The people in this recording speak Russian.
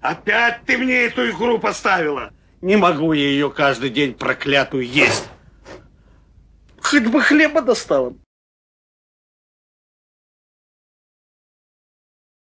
Опять ты мне эту игру поставила. Не могу я ее каждый день проклятую есть. Хоть бы хлеба достала.